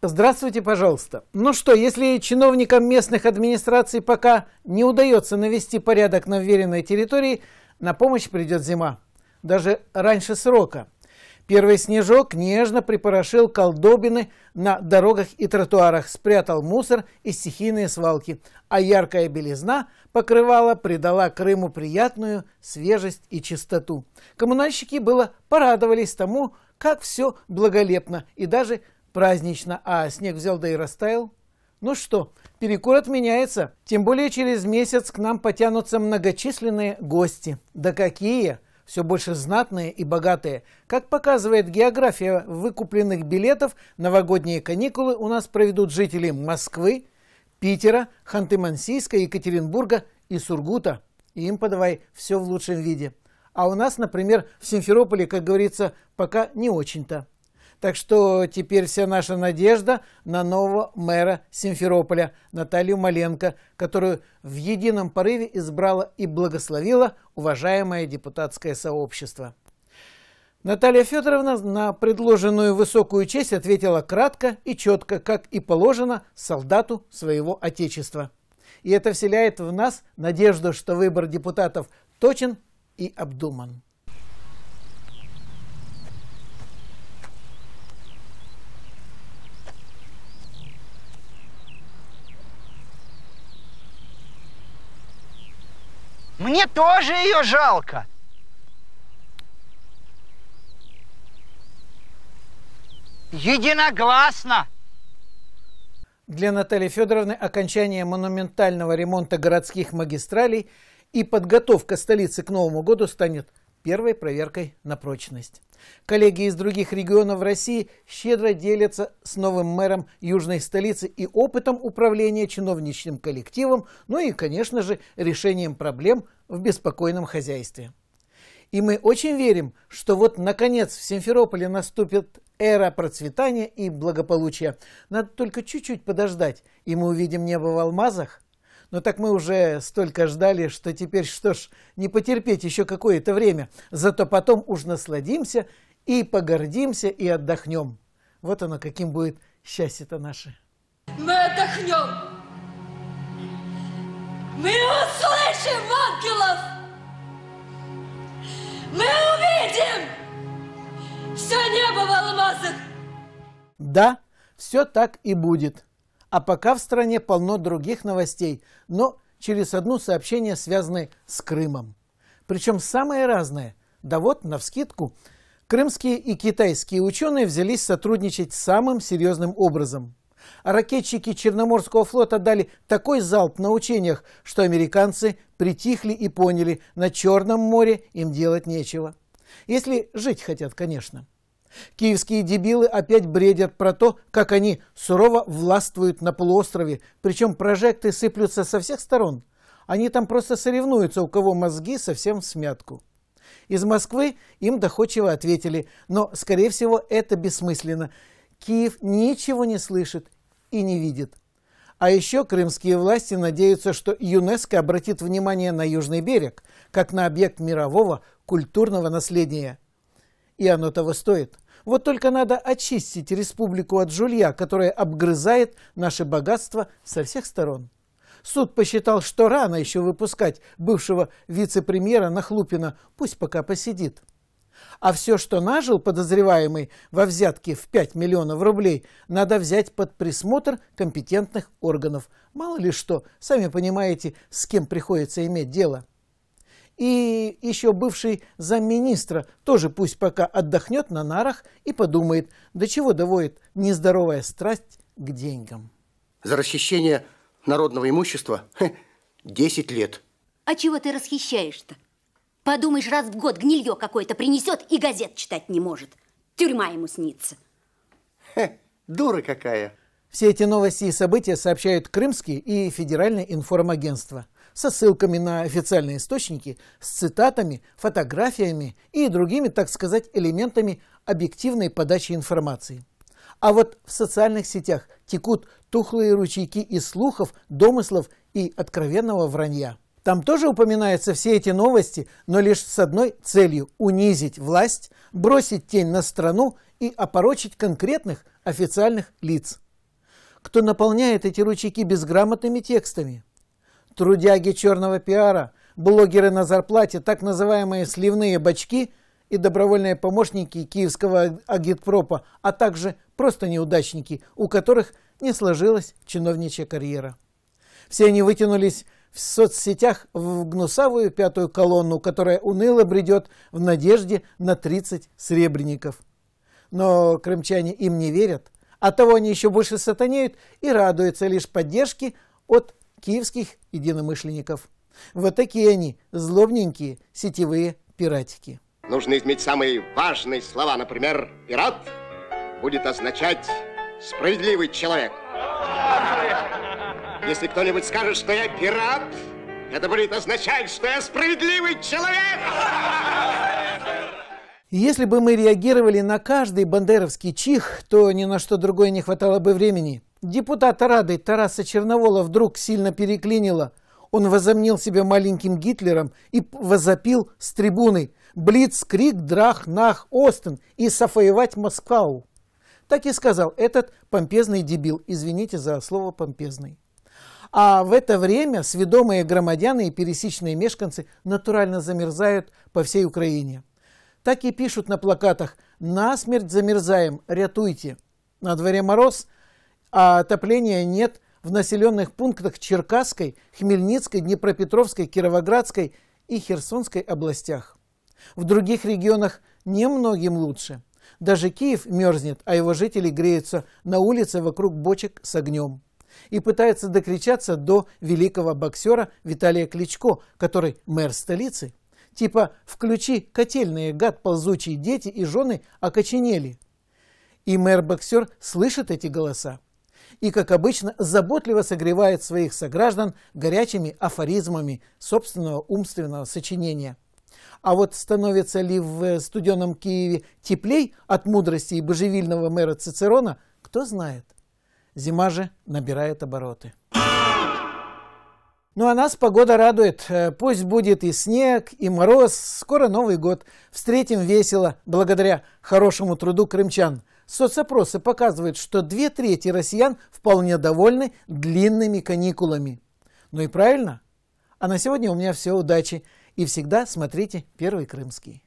Здравствуйте, пожалуйста. Ну что, если чиновникам местных администраций пока не удается навести порядок на вверенной территории, на помощь придет зима. Даже раньше срока – Первый снежок нежно припорошил колдобины на дорогах и тротуарах, спрятал мусор и стихийные свалки, а яркая белизна покрывала придала Крыму приятную свежесть и чистоту. Коммунальщики было порадовались тому, как все благолепно и даже празднично, а снег взял да и растаял. Ну что, перекур отменяется, тем более через месяц к нам потянутся многочисленные гости. Да какие! все больше знатные и богатые. Как показывает география выкупленных билетов, новогодние каникулы у нас проведут жители Москвы, Питера, Ханты-Мансийска, Екатеринбурга и Сургута. И им подавай все в лучшем виде. А у нас, например, в Симферополе, как говорится, пока не очень-то. Так что теперь вся наша надежда на нового мэра Симферополя Наталью Маленко, которую в едином порыве избрала и благословила уважаемое депутатское сообщество. Наталья Федоровна на предложенную высокую честь ответила кратко и четко, как и положено солдату своего отечества. И это вселяет в нас надежду, что выбор депутатов точен и обдуман. Мне тоже ее жалко. Единогласно. Для Натальи Федоровны окончание монументального ремонта городских магистралей и подготовка столицы к Новому году станет первой проверкой на прочность. Коллеги из других регионов России щедро делятся с новым мэром южной столицы и опытом управления чиновничным коллективом, ну и, конечно же, решением проблем в беспокойном хозяйстве. И мы очень верим, что вот, наконец, в Симферополе наступит эра процветания и благополучия. Надо только чуть-чуть подождать, и мы увидим небо в алмазах – ну так мы уже столько ждали, что теперь, что ж, не потерпеть еще какое-то время, зато потом уж насладимся и погордимся и отдохнем. Вот оно, каким будет счастье-то наше. Мы отдохнем. Мы услышим ангелов. Мы увидим все небо в алмазах. Да, все так и будет. А пока в стране полно других новостей, но через одну сообщение связанное с Крымом. Причем самое разное. Да вот, навскидку, крымские и китайские ученые взялись сотрудничать самым серьезным образом. А ракетчики Черноморского флота дали такой залп на учениях, что американцы притихли и поняли, на Черном море им делать нечего. Если жить хотят, конечно. Киевские дебилы опять бредят про то, как они сурово властвуют на полуострове, причем прожекты сыплются со всех сторон. Они там просто соревнуются, у кого мозги совсем в смятку. Из Москвы им доходчиво ответили, но, скорее всего, это бессмысленно. Киев ничего не слышит и не видит. А еще крымские власти надеются, что ЮНЕСКО обратит внимание на Южный берег, как на объект мирового культурного наследия. И оно того стоит – вот только надо очистить республику от жулья, которая обгрызает наши богатства со всех сторон. Суд посчитал, что рано еще выпускать бывшего вице-премьера Нахлупина, пусть пока посидит. А все, что нажил подозреваемый во взятке в 5 миллионов рублей, надо взять под присмотр компетентных органов. Мало ли что, сами понимаете, с кем приходится иметь дело и еще бывший замминистра тоже пусть пока отдохнет на нарах и подумает, до чего доводит нездоровая страсть к деньгам. За расхищение народного имущества 10 лет. А чего ты расхищаешь-то? Подумаешь, раз в год гнилье какое-то принесет и газет читать не может. Тюрьма ему снится. Хе, дура какая. Все эти новости и события сообщают Крымский и Федеральное информагентство – со ссылками на официальные источники, с цитатами, фотографиями и другими, так сказать, элементами объективной подачи информации. А вот в социальных сетях текут тухлые ручейки из слухов, домыслов и откровенного вранья. Там тоже упоминаются все эти новости, но лишь с одной целью – унизить власть, бросить тень на страну и опорочить конкретных официальных лиц. Кто наполняет эти ручейки безграмотными текстами? Трудяги черного пиара, блогеры на зарплате, так называемые сливные бачки и добровольные помощники киевского агитпропа, а также просто неудачники, у которых не сложилась чиновничья карьера. Все они вытянулись в соцсетях в гнусавую пятую колонну, которая уныло бредет в надежде на 30 сребреников. Но крымчане им не верят, а того они еще больше сатанеют и радуются лишь поддержке от киевских единомышленников. Вот такие они, злобненькие сетевые пиратики. Нужно изменить самые важные слова. Например, пират будет означать справедливый человек. Если кто-нибудь скажет, что я пират, это будет означать, что я справедливый человек. Если бы мы реагировали на каждый бандеровский чих, то ни на что другое не хватало бы времени. Депутата Рады Тараса Черновола вдруг сильно переклинило. Он возомнил себя маленьким Гитлером и возопил с трибуны «Блиц, крик, драх, нах, Остен и софоевать Москву». Так и сказал этот помпезный дебил. Извините за слово «помпезный». А в это время сведомые громадяне и пересечные мешканцы натурально замерзают по всей Украине. Так и пишут на плакатах «Насмерть замерзаем, рятуйте». На дворе мороз – а отопления нет в населенных пунктах Черкасской, Хмельницкой, Днепропетровской, Кировоградской и Херсонской областях. В других регионах немногим лучше. Даже Киев мерзнет, а его жители греются на улице вокруг бочек с огнем. И пытаются докричаться до великого боксера Виталия Кличко, который мэр столицы. Типа «включи котельные, гад ползучие дети и жены окоченели». И мэр-боксер слышит эти голоса и, как обычно, заботливо согревает своих сограждан горячими афоризмами собственного умственного сочинения. А вот становится ли в студенном Киеве теплей от мудрости и божевильного мэра Цицерона, кто знает. Зима же набирает обороты. Ну а нас погода радует. Э, пусть будет и снег, и мороз. Скоро Новый год. Встретим весело, благодаря хорошему труду крымчан. Соцопросы показывают, что две трети россиян вполне довольны длинными каникулами. Ну и правильно. А на сегодня у меня все. Удачи. И всегда смотрите «Первый Крымский».